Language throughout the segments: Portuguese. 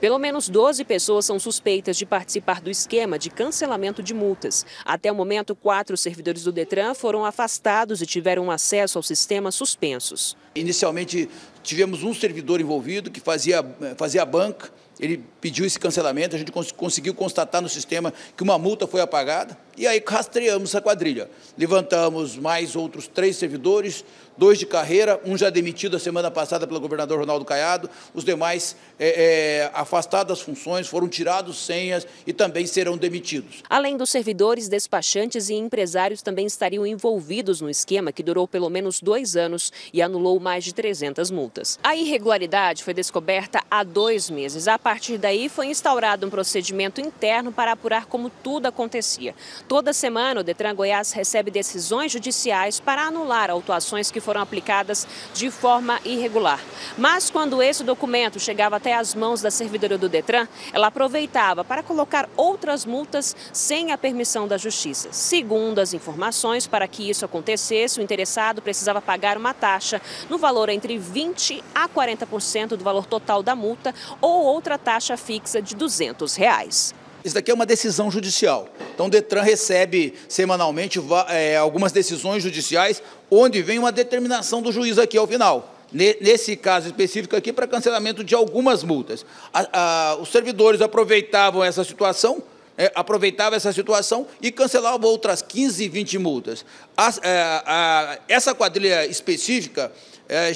Pelo menos 12 pessoas são suspeitas de participar do esquema de cancelamento de multas. Até o momento, quatro servidores do Detran foram afastados e tiveram acesso ao sistema suspensos. Inicialmente, tivemos um servidor envolvido que fazia, fazia a banca, ele pediu esse cancelamento, a gente conseguiu constatar no sistema que uma multa foi apagada. E aí rastreamos essa quadrilha. Levantamos mais outros três servidores, dois de carreira, um já demitido a semana passada pelo governador Ronaldo Caiado, os demais é, é, afastados das funções, foram tirados senhas e também serão demitidos. Além dos servidores, despachantes e empresários também estariam envolvidos no esquema que durou pelo menos dois anos e anulou mais de 300 multas. A irregularidade foi descoberta há dois meses. A partir daí foi instaurado um procedimento interno para apurar como tudo acontecia. Toda semana, o Detran Goiás recebe decisões judiciais para anular autuações que foram aplicadas de forma irregular. Mas quando esse documento chegava até as mãos da servidora do Detran, ela aproveitava para colocar outras multas sem a permissão da Justiça. Segundo as informações, para que isso acontecesse, o interessado precisava pagar uma taxa no valor entre 20 a 40% do valor total da multa ou outra taxa fixa de R$ 200. Reais. Isso daqui é uma decisão judicial. Então, o Detran recebe semanalmente é, algumas decisões judiciais, onde vem uma determinação do juiz aqui ao final. Nesse caso específico aqui, para cancelamento de algumas multas. A, a, os servidores aproveitavam essa situação é, aproveitava essa situação e cancelava outras 15, 20 multas. A, é, a, essa quadrilha específica é,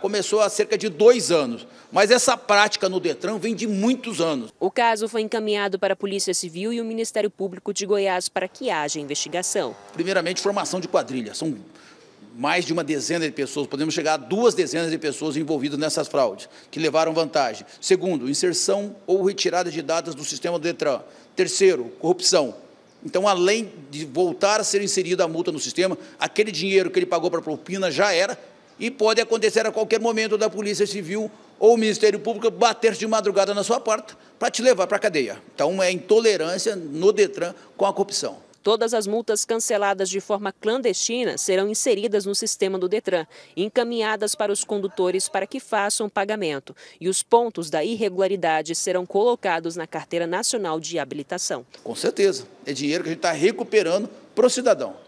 começou há cerca de dois anos, mas essa prática no Detran vem de muitos anos. O caso foi encaminhado para a Polícia Civil e o Ministério Público de Goiás para que haja investigação. Primeiramente, formação de quadrilha. São mais de uma dezena de pessoas, podemos chegar a duas dezenas de pessoas envolvidas nessas fraudes, que levaram vantagem. Segundo, inserção ou retirada de dados do sistema do Detran. Terceiro, corrupção. Então, além de voltar a ser inserida a multa no sistema, aquele dinheiro que ele pagou para a propina já era e pode acontecer a qualquer momento da Polícia Civil ou o Ministério Público bater de madrugada na sua porta para te levar para a cadeia. Então, é intolerância no Detran com a corrupção. Todas as multas canceladas de forma clandestina serão inseridas no sistema do Detran encaminhadas para os condutores para que façam pagamento. E os pontos da irregularidade serão colocados na Carteira Nacional de Habilitação. Com certeza. É dinheiro que a gente está recuperando para o cidadão.